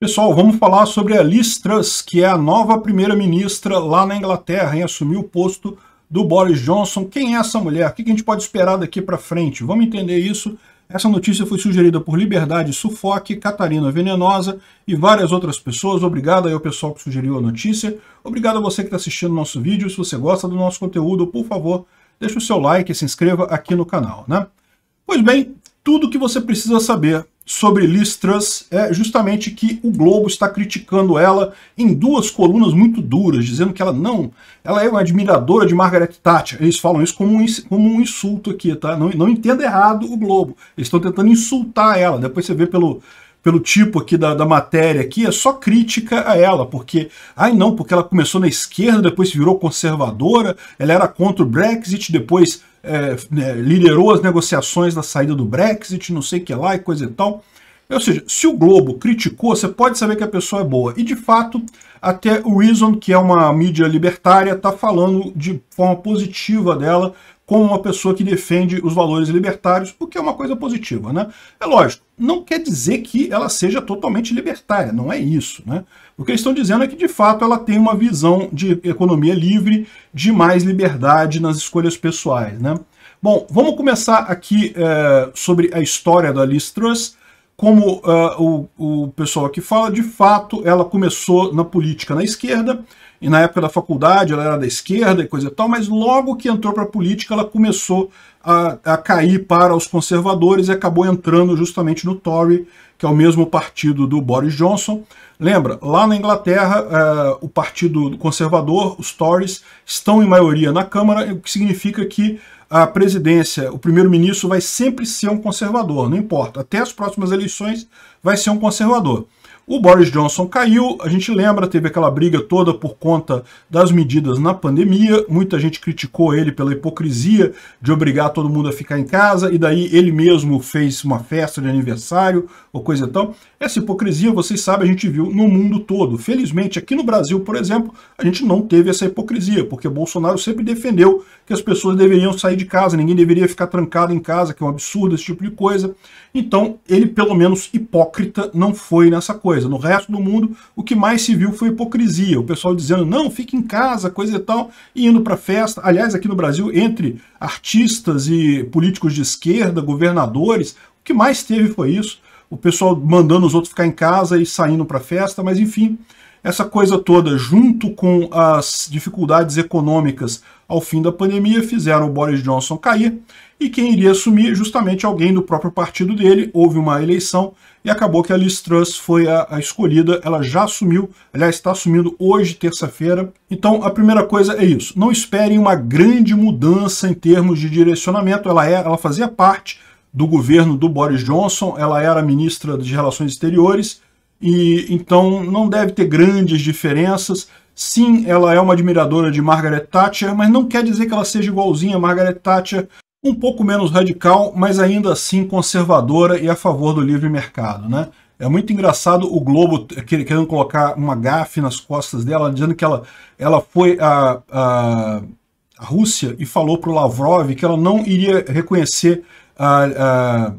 Pessoal, vamos falar sobre a Liz Truss, que é a nova primeira-ministra lá na Inglaterra, em assumiu o posto do Boris Johnson. Quem é essa mulher? O que a gente pode esperar daqui para frente? Vamos entender isso. Essa notícia foi sugerida por Liberdade Sufoque, Catarina Venenosa e várias outras pessoas. Obrigado aí ao pessoal que sugeriu a notícia. Obrigado a você que está assistindo nosso vídeo. Se você gosta do nosso conteúdo, por favor, deixe o seu like e se inscreva aqui no canal, né? Pois bem, tudo o que você precisa saber sobre Liz Truss é justamente que o Globo está criticando ela em duas colunas muito duras, dizendo que ela não, ela é uma admiradora de Margaret Thatcher. Eles falam isso como um, como um insulto aqui, tá? Não, não entenda errado o Globo. Eles estão tentando insultar ela. Depois você vê pelo pelo tipo aqui da, da matéria aqui, é só crítica a ela, porque, ai não, porque ela começou na esquerda, depois virou conservadora, ela era contra o Brexit, depois é, né, liderou as negociações da saída do Brexit, não sei o que lá e coisa e tal. Ou seja, se o Globo criticou, você pode saber que a pessoa é boa. E de fato, até o Reason, que é uma mídia libertária, está falando de forma positiva dela como uma pessoa que defende os valores libertários, o que é uma coisa positiva, né? É lógico, não quer dizer que ela seja totalmente libertária, não é isso, né? O que eles estão dizendo é que, de fato, ela tem uma visão de economia livre, de mais liberdade nas escolhas pessoais, né? Bom, vamos começar aqui é, sobre a história da Liz Truss como uh, o, o pessoal aqui fala, de fato ela começou na política na esquerda, e na época da faculdade ela era da esquerda e coisa e tal, mas logo que entrou para a política ela começou a, a, cair para os conservadores e acabou entrando justamente no Tory, que é o mesmo partido do Boris Johnson. Lembra, lá na Inglaterra, eh, o partido conservador, os Tories, estão em maioria na Câmara, o que significa que a presidência, o primeiro-ministro vai sempre ser um conservador, não importa. Até as próximas eleições vai ser um conservador. O Boris Johnson caiu, a gente lembra, teve aquela briga toda por conta das medidas na pandemia, muita gente criticou ele pela hipocrisia de obrigar todo mundo a ficar em casa, e daí ele mesmo fez uma festa de aniversário ou coisa e tal. Essa hipocrisia, vocês sabem, a gente viu no mundo todo. Felizmente, aqui no Brasil, por exemplo, a gente não teve essa hipocrisia, porque Bolsonaro sempre defendeu que as pessoas deveriam sair de casa, ninguém deveria ficar trancado em casa, que é um absurdo esse tipo de coisa. Então, ele, pelo menos hipócrita, não foi nessa coisa coisa. No resto do mundo, o que mais se viu foi hipocrisia. O pessoal dizendo, não, fique em casa, coisa e tal, e indo para festa. Aliás, aqui no Brasil, entre artistas e políticos de esquerda, governadores, o que mais teve foi isso o pessoal mandando os outros ficar em casa e saindo para festa, mas enfim, essa coisa toda, junto com as dificuldades econômicas ao fim da pandemia, fizeram o Boris Johnson cair. E quem iria assumir? Justamente alguém do próprio partido dele. Houve uma eleição e acabou que a Liz Truss foi a, a escolhida. Ela já assumiu, aliás, está assumindo hoje, terça-feira. Então, a primeira coisa é isso. Não esperem uma grande mudança em termos de direcionamento. Ela, é, ela fazia parte do governo do Boris Johnson, ela era ministra de Relações Exteriores, e então não deve ter grandes diferenças. Sim, ela é uma admiradora de Margaret Thatcher, mas não quer dizer que ela seja igualzinha a Margaret Thatcher, um pouco menos radical, mas ainda assim conservadora e a favor do livre mercado, né? É muito engraçado o Globo querendo colocar uma gafe nas costas dela, dizendo que ela, ela foi a, a, a Rússia e falou para o Lavrov que ela não iria reconhecer a, a,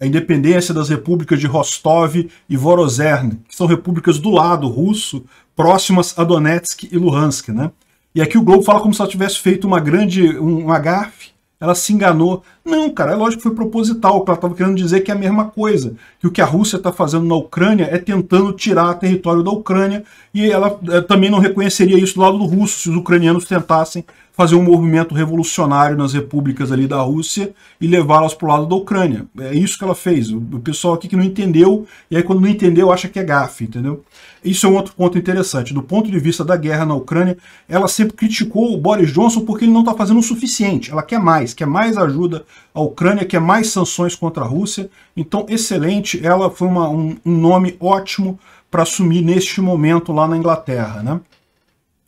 a independência das repúblicas de Rostov e Vorozern, que são repúblicas do lado russo, próximas a Donetsk e Luhansk. Né? E aqui o Globo fala como se ela tivesse feito uma grande, um, um ela se enganou. Não, cara, é lógico que foi proposital, porque ela estava querendo dizer que é a mesma coisa, que o que a Rússia está fazendo na Ucrânia é tentando tirar território da Ucrânia, e ela eh, também não reconheceria isso do lado do russo, se os ucranianos tentassem fazer um movimento revolucionário nas repúblicas ali da Rússia e levá-las para o lado da Ucrânia. É isso que ela fez. O pessoal aqui que não entendeu, e aí quando não entendeu, acha que é gafe, entendeu? Isso é um outro ponto interessante. Do ponto de vista da guerra na Ucrânia, ela sempre criticou o Boris Johnson porque ele não está fazendo o suficiente. Ela quer mais, quer mais ajuda à Ucrânia, quer mais sanções contra a Rússia. Então, excelente. Ela foi uma, um, um nome ótimo para assumir neste momento lá na Inglaterra, né?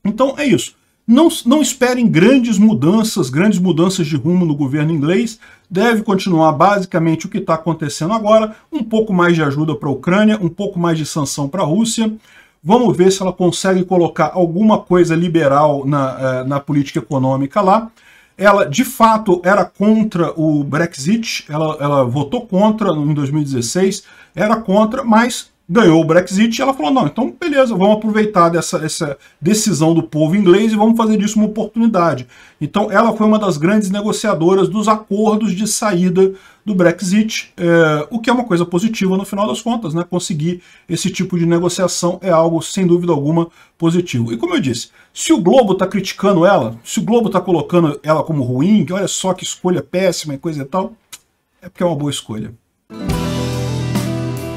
Então é isso. Não, não esperem grandes mudanças, grandes mudanças de rumo no governo inglês. Deve continuar basicamente o que está acontecendo agora, um pouco mais de ajuda para a Ucrânia, um pouco mais de sanção para a Rússia. Vamos ver se ela consegue colocar alguma coisa liberal na, eh, na política econômica lá. Ela, de fato, era contra o Brexit, ela, ela votou contra em 2016, era contra, mas ganhou o Brexit e ela falou, não, então beleza, vamos aproveitar dessa essa decisão do povo inglês e vamos fazer disso uma oportunidade. Então ela foi uma das grandes negociadoras dos acordos de saída do Brexit, é, o que é uma coisa positiva no final das contas, né? Conseguir esse tipo de negociação é algo, sem dúvida alguma, positivo. E como eu disse, se o Globo está criticando ela, se o Globo está colocando ela como ruim, que olha só que escolha péssima e coisa e tal, é porque é uma boa escolha.